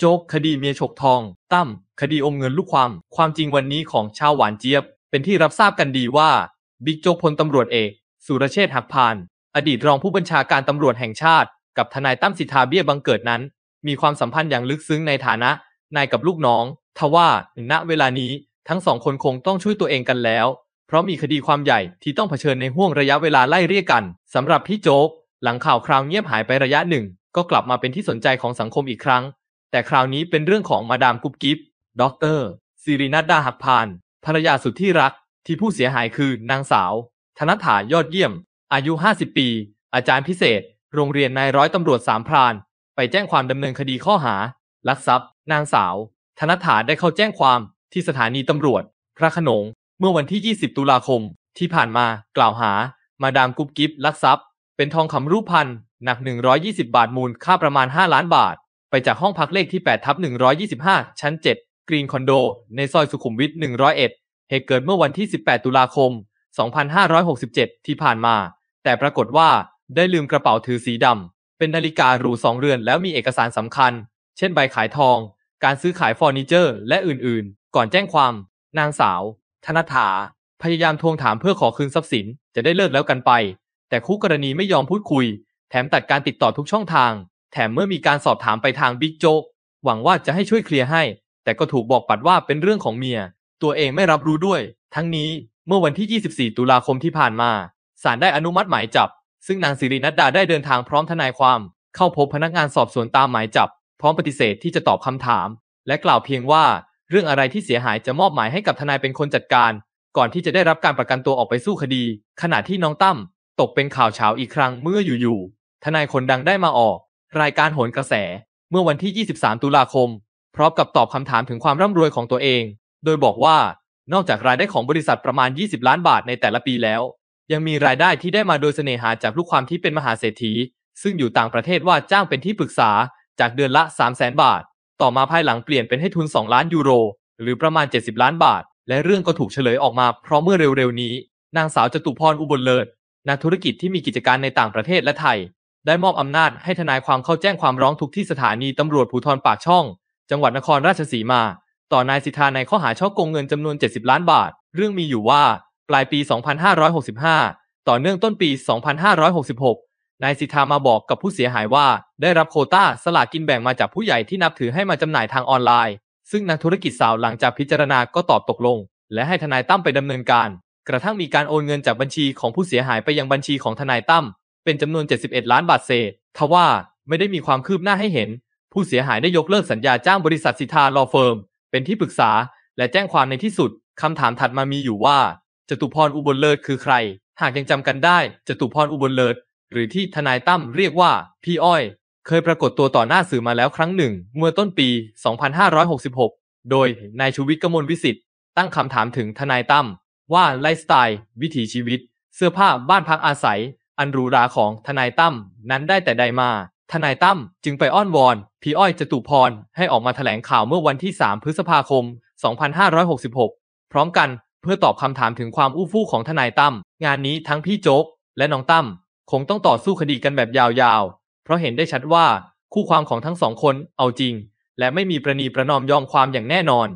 โจ๊ก คดีเมียฉกทอง ตั้มคดีอมเงินลูกความ ความจริงวันนี้ของชาวหวานเจี๊ยบ เป็นที่รับทราบกันดีว่าบิ๊กโจ๊กพลตำรวจเอกสุรเชษฐ์หักพาน อดีตรองผู้บัญชาการตำรวจแห่งชาติ กับทนายตั้มสิทธาเบี้ยบังเกิดนั้น มีความสัมพันธ์อย่างลึกซึ้งในฐานะนายกับลูกน้อง ทว่าณเวลานี้ทั้งสองคนคงต้องช่วยตัวเองกันแล้ว เพราะมีคดีความใหญ่ที่ต้องเผชิญในห่วงระยะเวลาไล่เรียกกันสำหรับพี่โจ๊กหลังข่าวคราวเงียบหายไประยะหนึ่ง ก็กลับมาเป็นที่สนใจของสังคมอีกครั้งแต่คราวนี้เป็นเรื่องของมาดามกุ๊บกิ๊บดอกเตอร์สิรินัดดาหักพาน ภรรยาสุดที่รักที่ผู้เสียหายคือนางสาว ธนฐายอดเยี่ยม อายุ 50 ปี อาจารย์พิเศษ โรงเรียนนายร้อยตำรวจสามพราน ไปแจ้งความดำเนินคดีข้อหา ลักทรัพย์ นางสาว ธนฐาได้เข้าแจ้งความที่สถานีตำรวจ พระขนง เมื่อวันที่ 20 ตุลาคม ที่ผ่านมากล่าวหา มาดามกุ๊บกิ๊บลักทรัพย์ เป็นทองคำรูปพันหนัก 120 บาทมูลค่าประมาณ5ล้านบาทไปจากห้องพักเลขที่ 8 ทับ125 ชั้น 7 กรีนคอนโด ในซอยสุขุมวิท 101 เหตุเกิดเมื่อวันที่ 18 ตุลาคม 2567 ที่ผ่านมา แต่ปรากฏว่าได้ลืมกระเป๋าถือสีดำ เป็นนาฬิกาหรูสองเรือนแล้วมีเอกสารสำคัญ เช่นใบขายทอง การซื้อขายเฟอร์นิเจอร์ และอื่นๆ ก่อนแจ้งความ นางสาว ธนถาพยายามทวงถามเพื่อขอคืนทรัพย์สินจะได้เลิกแล้วกันไป แต่คู่กรณีไม่ยอมพูดคุย แถมตัดการติดต่อทุกช่องทางแถมเมื่อมีการสอบถามไปทางบิ๊กโจ๊กหวังว่าจะให้ช่วยเคลียร์ให้ แต่ก็ถูกบอกปัดว่าเป็นเรื่องของเมีย ตัวเองไม่รับรู้ด้วย ทั้งนี้เมื่อวันที่ 24 ตุลาคมที่ผ่านมาศาลได้อนุมัติหมายจับ ซึ่งนางสิรินัดดาได้เดินทางพร้อมทนายความ เข้าพบพนักงานสอบสวนตามหมายจับ พร้อมปฏิเสธที่จะตอบคำถาม และกล่าวเพียงว่า เรื่องอะไรที่เสียหายจะมอบหมายให้กับทนายเป็นคนจัดการ ก่อนที่จะได้รับการประกันตัวออกไปสู้คดี ขณะที่น้องตั้มตกเป็นข่าวเช้าอีกครั้งเมื่ออยู่ๆทนายคนดังได้มาออกรายการโหนกระแสเมื่อวันที่ 23 ตุลาคมพร้อมกับตอบคำถามถึงความร่ำรวยของตัวเอง โดยบอกว่านอกจากรายได้ของบริษัทประมาณ 20 ล้านบาทในแต่ละปีแล้ว ยังมีรายได้ที่ได้มาโดยเสน่หาจากลูกความที่เป็นมหาเศรษฐีซึ่งอยู่ต่างประเทศว่าจ้างเป็นที่ปรึกษาจากเดือนละ3 0 0แสนบาท ต่อมาภายหลังเปลี่ยนเป็นให้ทุน 2 ล้านยูโร หรือประมาณ 70 ล้านบาท และเรื่องก็ถูกเฉลยออกมาเพราะเมื่อเร็วๆนี้ นางสาวจตุพร อุบลเลิศนักธุรกิจที่มีกิจการในต่างประเทศและไทยได้มอบอำนาจให้ทนายความเข้าแจ้งความร้องทุกที่สถานีตำรวจภูธรปากช่อง จังหวัดนครราชสีมา ต่อนายสิทธาในข้อหาช่อโกงเงินจำนวน 70 ล้านบาท เรื่องมีอยู่ว่า ปลายปี 2565 ต่อเนื่องต้นปี 2566นายสิทธามาบอกกับผู้เสียหายว่า ได้รับโคต้าสลากกินแบ่งมาจากผู้ใหญ่ที่นับถือให้มาจำหน่ายทางออนไลน์ ซึ่งนักธุรกิจสาวหลังจากพิจารณาก็ตอบตกลง และให้ทนายตั้มไปดำเนินการ กระทั่งมีการโอนเงินจากบัญชีของผู้เสียหายไปยังบัญชีของทนายตั้มเป็นจำนวน 71 ล้านบาทเศษทว่าไม่ได้มีความคืบหน้าให้เห็น ผู้เสียหายได้ยกเลิกสัญญาจ้างบริษัทสิทาลอเฟิร์มเป็นที่ปรึกษา และแจ้งความในที่สุด คำถามถัดมามีอยู่ว่าจตุพรอุบลเลิศคือใคร หากยังจำกันได้จตุพรอุบลเลิศหรือที่ทนายตั้มเรียกว่า พี่อ้อยเคยปรากฏตัวต่อหน้าสื่อมาแล้วครั้งหนึ่ง เมื่อต้นปี 2566 โดยนายชูวิทย์กมลวิสิทธิ์ตั้งคำถามถึงทนายตั้มว่าไลฟ์สไตล์ วิถีชีวิต เสื้อผ้าบ้านพักอาศัยอันรูราของทนายตั้มนั้นได้แต่ใดมา ทนายตั้มจึงไปอ้อนวอน พี่อ้อยจตุพรให้ออกมาถแถลงข่าวเมื่อวันที่ 3 พฤษภาคม 2566 พร้อมกันเพื่อตอบคำถามถึงความอู้ฟู่ของทนายตั้มงานนี้ทั้งพี่โจ๊กและน้องตั้มคงต้องต่อสู้คดีกันแบบยาวๆ เพราะเห็นได้ชัดว่าคู่ความของทั้งสองคนเอาจริง และไม่มีประนีประนอมยอมความอย่างแน่นอน